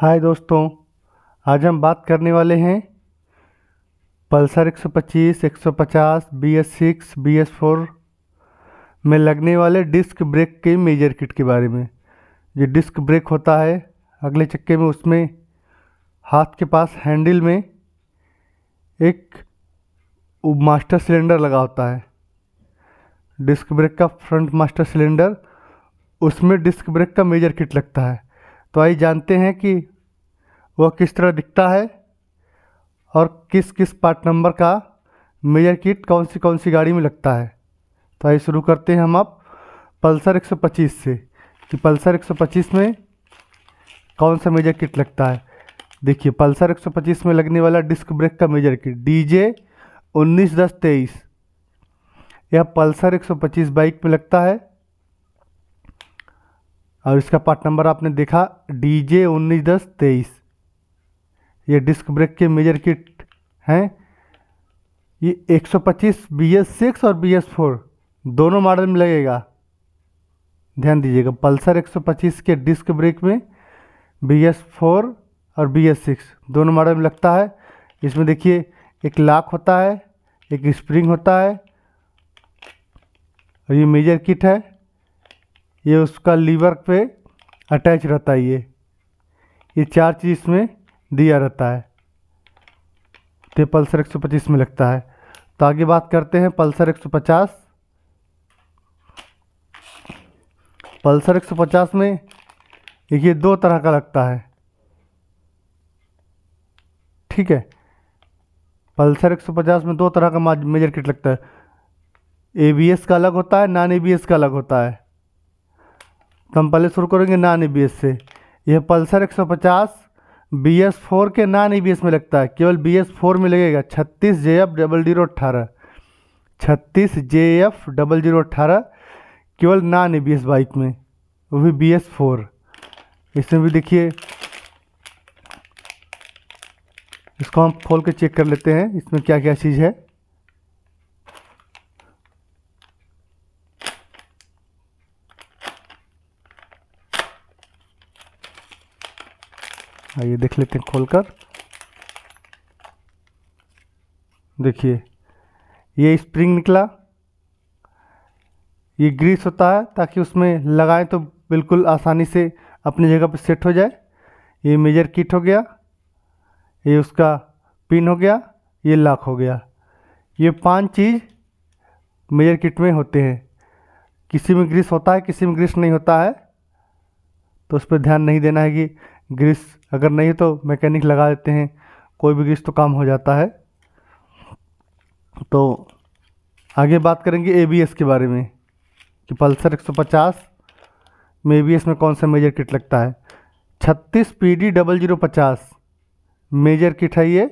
हाय दोस्तों आज हम बात करने वाले हैं पल्सर 125, 150, BS6, BS4 में लगने वाले डिस्क ब्रेक के मेजर किट के बारे में जो डिस्क ब्रेक होता है अगले चक्के में उसमें हाथ के पास हैंडल में एक मास्टर सिलेंडर लगा होता है डिस्क ब्रेक का फ्रंट मास्टर सिलेंडर उसमें डिस्क ब्रेक का मेजर किट लगता है तो आइए जानते हैं कि वह किस तरह दिखता है और किस किस पार्ट नंबर का मेजर किट कौन सी कौन सी गाड़ी में लगता है तो आइए शुरू करते हैं हम आप पल्सर 125 से कि पल्सर 125 में कौन सा मेजर किट लगता है देखिए पल्सर 125 में लगने वाला डिस्क ब्रेक का मेजर किट डी जे उन्नीस दस तेईस यह पल्सर 125 बाइक में लगता है और इसका पार्ट नंबर आपने देखा डी जे उन्नीस दस तेईस ये डिस्क ब्रेक के मेजर किट हैं ये 125 बी एस सिक्स और बी एस फोर दोनों मॉडल में लगेगा ध्यान दीजिएगा पल्सर 125 के डिस्क ब्रेक में बी एस फोर और बी एस सिक्स दोनों मॉडल में लगता है इसमें देखिए एक लाख होता है एक स्प्रिंग होता है और ये मेजर किट है ये उसका लीवर पे अटैच रहता है ये ये चार चीज़ इसमें दिया रहता है तो पल्सर 125 में लगता है तो आगे बात करते हैं पल्सर 150 पल्सर 150 में ये दो तरह का लगता है ठीक है पल्सर 150 में दो तरह का मेजर किट लगता है एबीएस का अलग होता है नॉन एबीएस का अलग होता है तो हम पहले शुरू करेंगे नान ई e से यह पल्सर 150 बी एस फोर के नान ई e में लगता है केवल बी एस फोर में लगेगा छत्तीस जे एफ डबल जीरो अट्ठारह छत्तीस जे एफ डबल जीरो अट्ठारह केवल नान ई e बाइक में वो भी बी एस फोर इसमें भी देखिए इसको हम खोल के चेक कर लेते हैं इसमें क्या क्या चीज़ है आइए देख लेते हैं खोलकर देखिए ये स्प्रिंग निकला ये ग्रीस होता है ताकि उसमें लगाएं तो बिल्कुल आसानी से अपनी जगह पर सेट हो जाए ये मेजर किट हो गया ये उसका पिन हो गया ये लॉक हो गया ये पांच चीज़ मेजर किट में होते हैं किसी में ग्रीस होता है किसी में ग्रीस नहीं होता है तो उस पर ध्यान नहीं देना है कि ग्रीस अगर नहीं तो मैकेनिक लगा देते हैं कोई भी ग्रीस तो काम हो जाता है तो आगे बात करेंगे एबीएस के बारे में कि पल्सर 150 में एबीएस में कौन सा मेजर किट लगता है छत्तीस पी डी डबल जीरो पचास मेजर किट है ये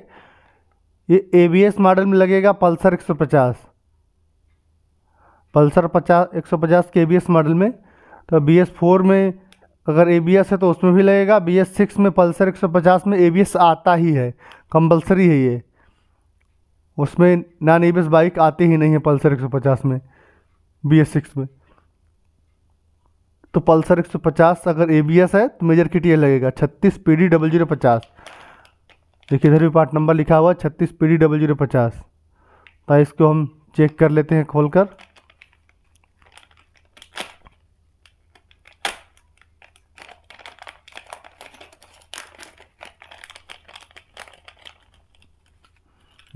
ये एबीएस मॉडल में लगेगा पल्सर 150 पल्सर 50 150 के एबीएस मॉडल में तो बी एस फोर में अगर ए बी एस है तो उसमें भी लगेगा बी एस सिक्स में पल्सर एक सौ पचास में ए बी एस आता ही है कंपलसरी है ये उसमें non A B S bike आती ही नहीं है पल्सर एक सौ पचास में बी एस सिक्स में तो पल्सर एक सौ पचास अगर ए बी एस है तो मेजर किट टी लगेगा छत्तीस पी डी डबल जीरो पचास देखिए इधर भी पार्ट नंबर लिखा हुआ है छत्तीस पी डी डबल जीरो पचास तो इसको हम चेक कर लेते हैं खोलकर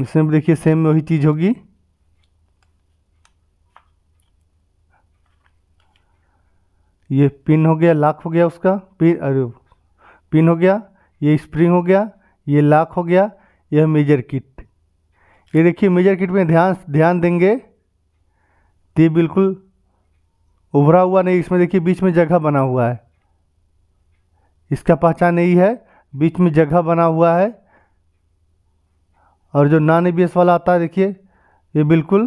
इसमें भी देखिए सेम वही चीज़ होगी ये पिन हो गया लाख हो गया उसका पिन अरे पिन हो गया ये स्प्रिंग हो गया ये लाख हो गया यह मेजर किट ये देखिए मेजर किट में ध्यान ध्यान देंगे तो ये बिल्कुल उभरा हुआ नहीं इसमें देखिए बीच में जगह बना हुआ है इसका पहचान यही है बीच में जगह बना हुआ है और जो नॉन ई वाला आता है देखिए ये बिल्कुल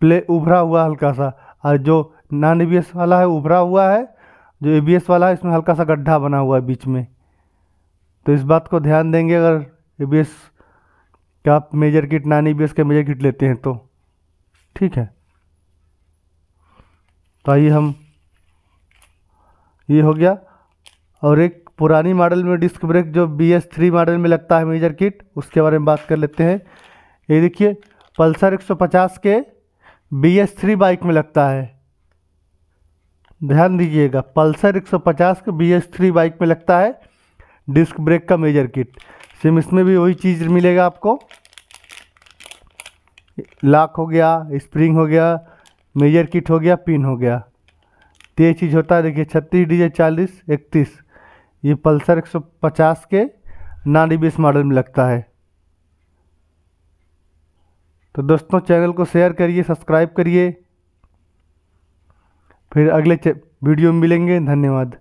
प्ले उभरा हुआ हल्का सा और जो नॉन ई वाला है उभरा हुआ है जो ए वाला है इसमें हल्का सा गड्ढा बना हुआ है बीच में तो इस बात को ध्यान देंगे अगर ए बी एस का आप मेजर किट नॉन ई का मेजर किट लेते हैं तो ठीक है तो आइए हम ये हो गया और एक पुरानी मॉडल में डिस्क ब्रेक जो बी एस थ्री मॉडल में लगता है मेजर किट उसके बारे में बात कर लेते हैं ये देखिए पल्सर 150 के बी एस थ्री बाइक में लगता है ध्यान दीजिएगा पल्सर 150 के बी एस थ्री बाइक में लगता है डिस्क ब्रेक का मेजर किट सिम इसमें भी वही चीज़ मिलेगा आपको लाक हो गया स्प्रिंग हो गया मेजर किट हो गया पिन हो गया तो ये चीज़ होता है देखिए छत्तीस डीजे चालीस इकतीस ये पल्सर 150 के नानी बीस मॉडल में लगता है तो दोस्तों चैनल को शेयर करिए सब्सक्राइब करिए फिर अगले वीडियो में मिलेंगे धन्यवाद